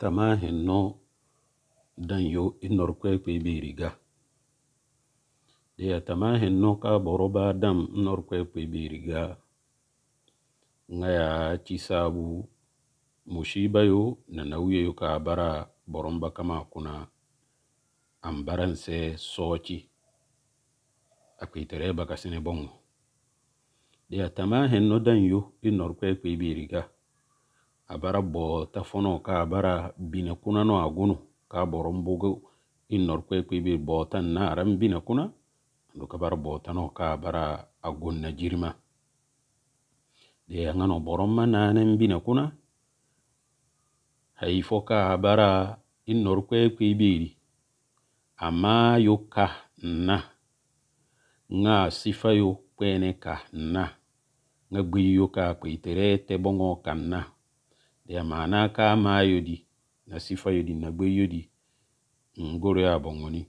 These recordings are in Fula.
tama hen no dan yo inorkwekwe be riga deya tama hen no ka boroba dam inorkwekwe be riga ngaya ci sabu mushiba yo na nauye yo ka bara boromba kama kuna ambaranse sochi akwitere baka sine bongo deya tama hen no dan yo inorkwekwe be riga abara bo tafono ka abara bine kuna no agunu ka boron bugu in norkwe kwe bi botan na aran bine kuna ando ka bara botano ka bara agun na jirma de ngano boron ma na nan bine kuna haifo ka bara in norkwe kwe amma yo ka na nga sifa yo kwene ka na nga gwi ka kwitere te ka na ya e mana aka ama yodi na sifa yodi na gbe yodi ngoro mm, ya bongo ni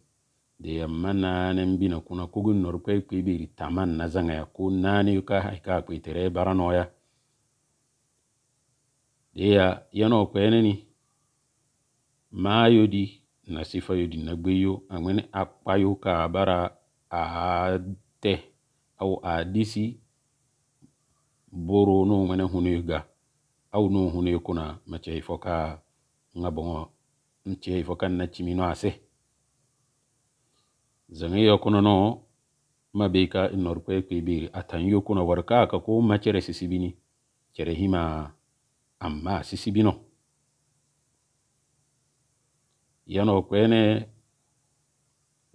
de ya mana ne mbina kuna kugun nor kwe kwe biri taman na zanga ya ku nani yuka haika kwe tere barano ya de ya yano kwe neni ma yodi na sifa yodi na gbe yo angwene akpa yuka bara ate au adisi boro no mwene hunu yuga. aw no hun ye kuna mache ifo ka mche ifo na chimino ase zangi yo kuna no mabika inorpe kwibi atan yo kuna warka ka ko machere sisibini chere hima amma sisibino yano kwene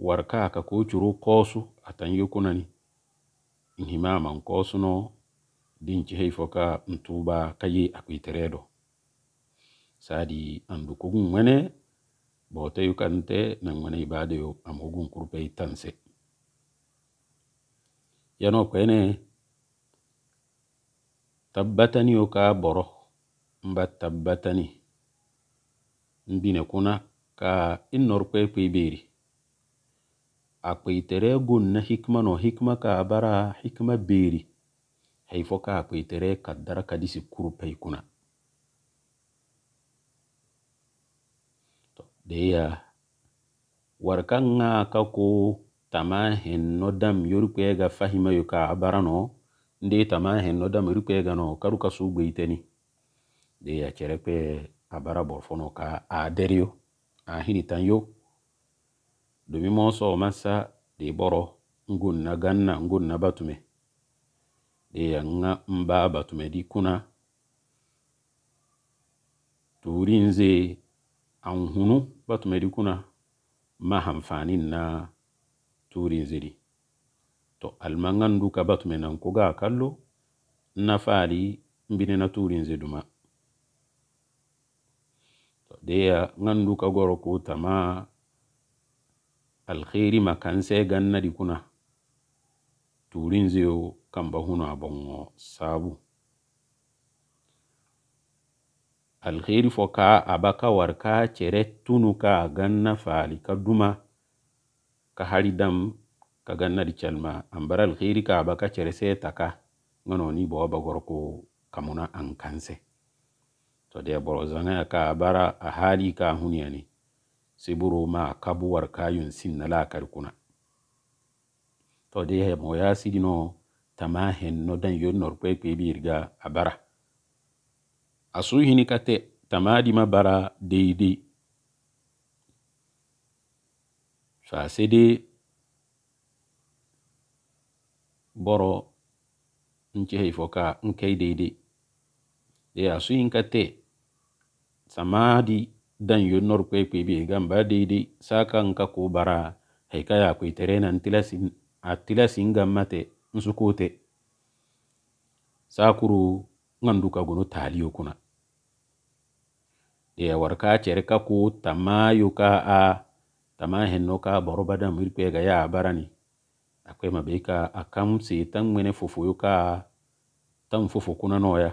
warka ka ko churu kosu atan yo kuna ni nhima man no dinci haifoka foka ntuba kaye akuiteredo sadi andu kugun wene bota yu kante nan wene ibada yo am hugun kurpe yano kwene tabbatani yo ka boro mba tabbatani mbine kuna ka innor kwe kwe akuitere gun na hikma no hikma ka bara hikma biri hay fo ka kuitere kaddara kadi si kuru pay kuna deya war kanga ka ko tama hen no dam yori kwe ga fahima yu ka abara no nde tama hen no dam yori kwe ga no karu ka sugu iteni de ya chere pe abara borfono ka a deryo a hini tanyo domi mo so masa de boro ngun na ganna ngun na batume E yanga mba bato medi kuna turinze an hunu bato medi kuna ma hanfanin na turinze di to almangan duka bato me nanko ga kallo na fali mbine na turinze duma to deya ngan duka goro ko tama alkhairi makanse ganna di kuna turinzio kamba huno abongo sabu alheri fo ka aba ka war ka cere tunu ka a ganna faali ka duma ka hari dam ka ganna di calma ambara alheri ka aba ka cere seta ka ŋanoni bo aba gorko kamuna an kanse to de boro zaŋaya ka abara a haali ka huniyani siburu ma kabu war ka yun sinna la kari kuna to de hemo ya sigino tama hen no dan yon nor pe pe birga abara asu hini kate tama di ma bara de de sa se de boro nche hei foka nkei de de de asu hini kate tama di dan yon nor pe pe birga mba de de sa ka nka ko bara hei ka ya kwe terena ntila sin hakkila singammate nsukute sakuru ngandu kagunu taliyo kuna ɗeya warka cereka ku tama yuka a tama henno ka boro bada mirkwega ya barani akwai mabeka a kan se tan mene fufu yuka tan fufu kuna noya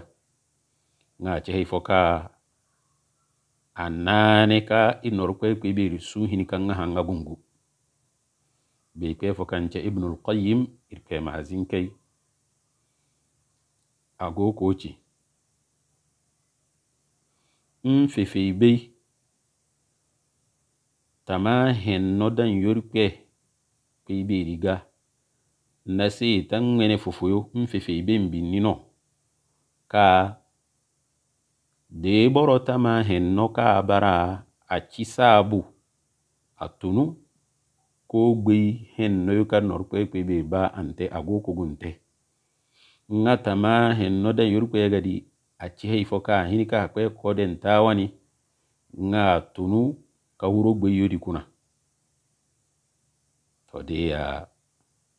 nga ce haifo ka a nane ka inorkwai kwebiri su hini kan nga hanga gungu be kee fo kanca ibnul qayim ir kemasin kay agoo kooci n fefey bey tama hen no dan yori kwe kwey beeri ga na see tan ŋene fofoyo n fefey be n binni no kaa dee boro tama hen no kaa bara a cisaabu a tunu ko gbei hen noyo ka nor kwe kwe be ba ante ago kogunte. Nga tama hen no den yor kwe gadi achi hei foka ahini ka kwe koden tawani nga tunu ka uro gbei yodi kuna. Tode ya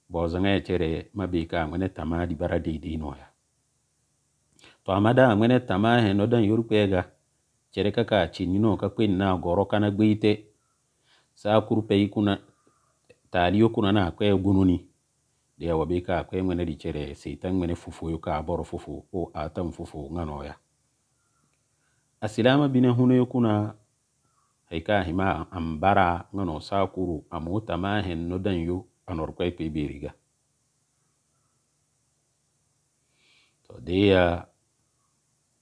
boza nga echere mabeka mwene tama di bara deide ino ya. To amada mwene tama hen no den yor kwe ga chere kaka achi nino ka kwe na goro kana gbeite sa kurupe ikuna taali yokunana akwe gununi de awabe ka akwe mwene dichere seitan mwene fufu yuka aboro fufu o atam fufu ngano ya asilama bine hune yokuna haika hima ambara ngano sakuru amuta mahen nodan yu anorkwe pebiriga to de ya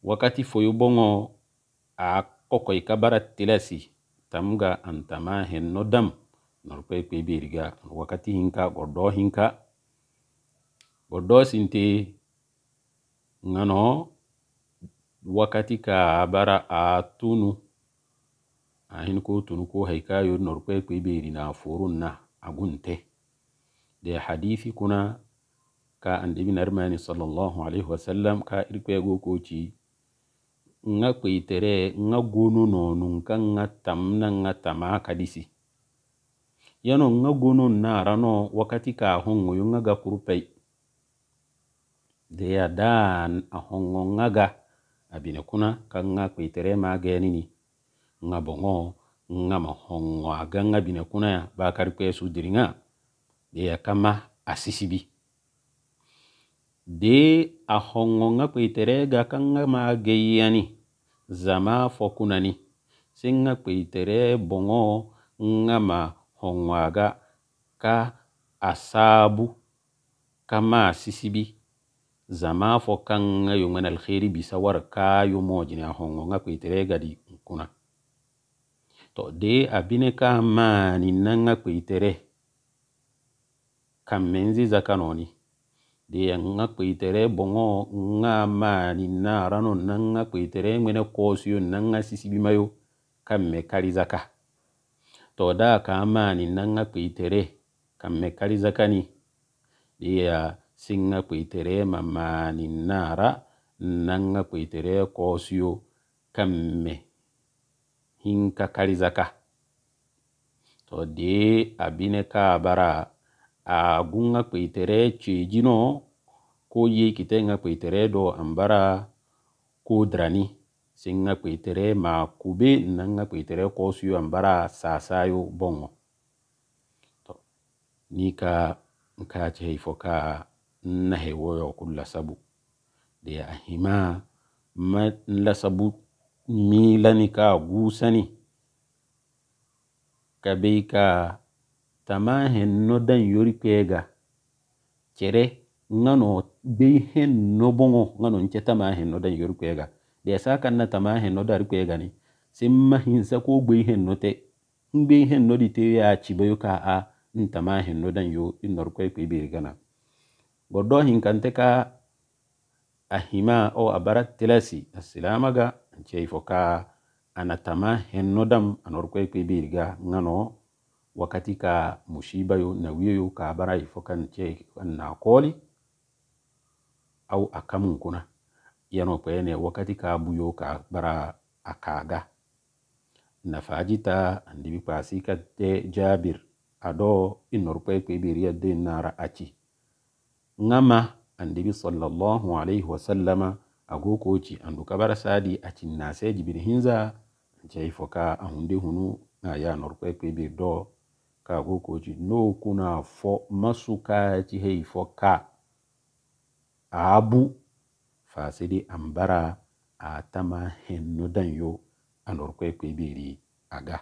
wakati foyu bongo a kokoy kabara tilasi tamga antamahen nodam dam norpe kpebiriga wakati hinka goddo hinka goddo sinti ngano wakati ka bara a tunu ahin ko tunu ko haika yo norpe kpebiri na furun na agunte de hadisi kuna ka andibi narmani sallallahu alaihi wasallam ka irkwe go koci nga kwitere nga gunu no nunka nga tamna nga tama kadisi yano nga gonon nara rano wakati ka hongo yung nga kurupay Dea daan a hongo nga ga abine kuna ka nga kwitere ma genini nga bongo nga ma hongo aga nga bine kuna ya bakari kwe sudiri nga Dea kama asisibi de a hongo nga kwitere ga ka nga ma geyani zama fokunani singa kwitere bongo nga ma on waaga ka a saabu ka maa sisibi zama fo kanga yomen alheri bisa war kaa yomojine a hongonga kuiteregadi nkuna to de abine ka maani nanga kuitere kammenzi zakanoni de nga kuitere bongo nga maani naarano nanga kuitere mene koosiyo nanga sisibimayo kamme kali zaka to da kamani nan haku itere kan me kari zakani iya sin haku itere mamani nara nan haku itere ko siyo kan me hin ka kari zaka to de abine ka bara a gun haku itere ce jino ko yi kitan haku itere do an bara ko drani. sinŋa kpeetere ma kube na ŋa kpeetere kɔɔsu yoo ambara saasaayo bɔŋɔ tɔ nii ka nkaa tihe ifɔ kaa nnahe wɔyɔ ku lasabu de a himaa ma nlasabu mii lani kaa guusani ka bei kaa tamaa hen no dan yori kpeega kyerɛ ŋa no bei hen no bɔŋɔ ŋa no nkyɛ tamaa hen no dan yori kpeega da ya sa kan na tama hen no da riko ya gani sin ma hinsa ko gbe hen no te ngbe hen no di te ya ci bayo ka a in tama hen no dan yo in nor ko ko ibe gana goddo hin kan te ka a hima o a barat tilasi assalama ga ce fo ka ana tama hen no dam anor ko ko ibe ga ngano wakati ka mushiba yo na wiyo ka bara ifo e kan ce an na koli au akamun kuna yano kwene wakati ka buyo ka bara akaga nafaji ta andibi kwasi ka te jabir ado inor kwe kwe biria dinara achi ngama andibi sallallahu alaihi wasallama ago kochi andu kabara sadi achi nase jibiri hinza jai foka ahunde hunu ngaya nor kwe kwe bir do ka ago kochi no kuna fo masuka achi hei foka abu facedi ambara a tama henno danyo anorkwe kwebiri aga